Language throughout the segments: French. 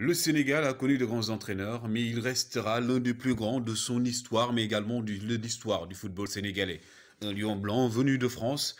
Le Sénégal a connu de grands entraîneurs, mais il restera l'un des plus grands de son histoire, mais également de l'histoire du football sénégalais. Un lion blanc venu de France,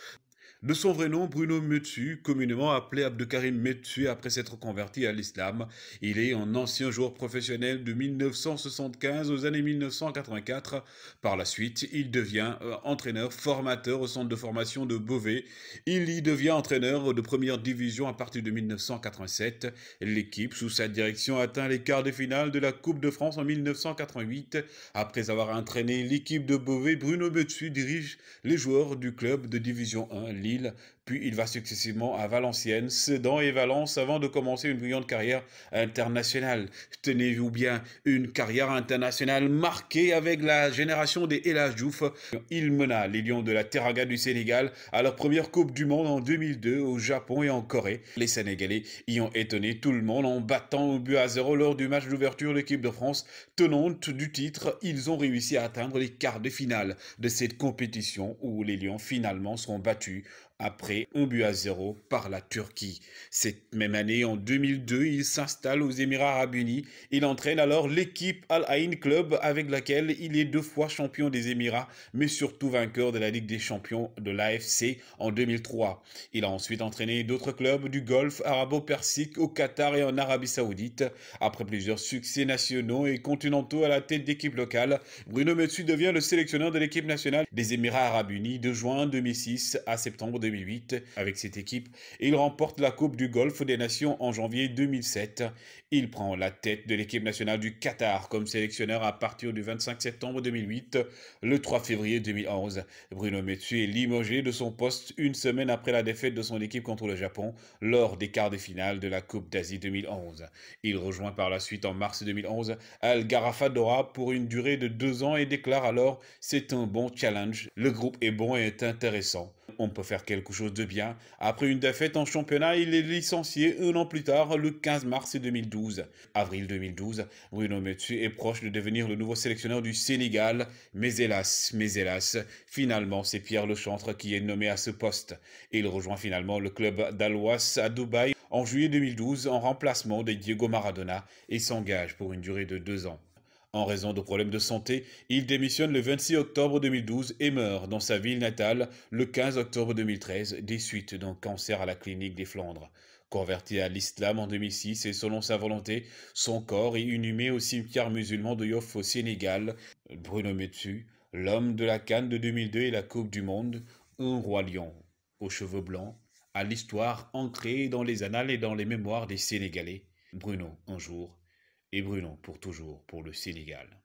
de son vrai nom, Bruno Metsu, communément appelé Abdoukarim Metsu après s'être converti à l'islam, il est un ancien joueur professionnel de 1975 aux années 1984. Par la suite, il devient euh, entraîneur formateur au centre de formation de Beauvais. Il y devient entraîneur de première division à partir de 1987. L'équipe sous sa direction atteint les quarts de finale de la Coupe de France en 1988. Après avoir entraîné l'équipe de Beauvais, Bruno Metsu dirige les joueurs du club de division 1 Lille puis il va successivement à Valenciennes, Sedan et Valence avant de commencer une brillante carrière internationale. Tenez-vous bien, une carrière internationale marquée avec la génération des Elas Diouf. Il mena les Lions de la Terraga du Sénégal à leur première Coupe du Monde en 2002 au Japon et en Corée. Les Sénégalais y ont étonné tout le monde en battant au but à zéro lors du match d'ouverture de l'équipe de France. Tenante du titre, ils ont réussi à atteindre les quarts de finale de cette compétition où les Lions finalement seront battus après ont bu but à zéro par la Turquie. Cette même année, en 2002, il s'installe aux Émirats arabes unis. Il entraîne alors l'équipe Al Ain Club avec laquelle il est deux fois champion des Émirats, mais surtout vainqueur de la Ligue des champions de l'AFC en 2003. Il a ensuite entraîné d'autres clubs du Golfe arabo-persique au Qatar et en Arabie saoudite. Après plusieurs succès nationaux et continentaux à la tête d'équipe locale, Bruno Metsu devient le sélectionneur de l'équipe nationale des Émirats arabes unis de juin 2006 à septembre 2008 avec cette équipe. Il remporte la Coupe du Golfe des Nations en janvier 2007. Il prend la tête de l'équipe nationale du Qatar comme sélectionneur à partir du 25 septembre 2008. Le 3 février 2011, Bruno Metsu est limogé de son poste une semaine après la défaite de son équipe contre le Japon lors des quarts de finale de la Coupe d'Asie 2011. Il rejoint par la suite en mars 2011 Al Garafadora pour une durée de deux ans et déclare alors c'est un bon challenge. Le groupe est bon et est intéressant on peut faire quelque chose de bien. Après une défaite en championnat, il est licencié un an plus tard, le 15 mars 2012. Avril 2012, Bruno Metsu est proche de devenir le nouveau sélectionneur du Sénégal. Mais hélas, mais hélas, finalement, c'est Pierre Chantre qui est nommé à ce poste. Il rejoint finalement le club d'alois à Dubaï en juillet 2012 en remplacement de Diego Maradona et s'engage pour une durée de deux ans. En raison de problèmes de santé, il démissionne le 26 octobre 2012 et meurt dans sa ville natale le 15 octobre 2013 des suites d'un cancer à la clinique des Flandres. Converti à l'islam en 2006 et selon sa volonté, son corps est inhumé au cimetière musulman de Yoff au Sénégal. Bruno Metsu, l'homme de la Cannes de 2002 et la Coupe du Monde, un roi lion, aux cheveux blancs, à l'histoire ancrée dans les annales et dans les mémoires des Sénégalais. Bruno, un jour, et brûlant pour toujours pour le Sénégal.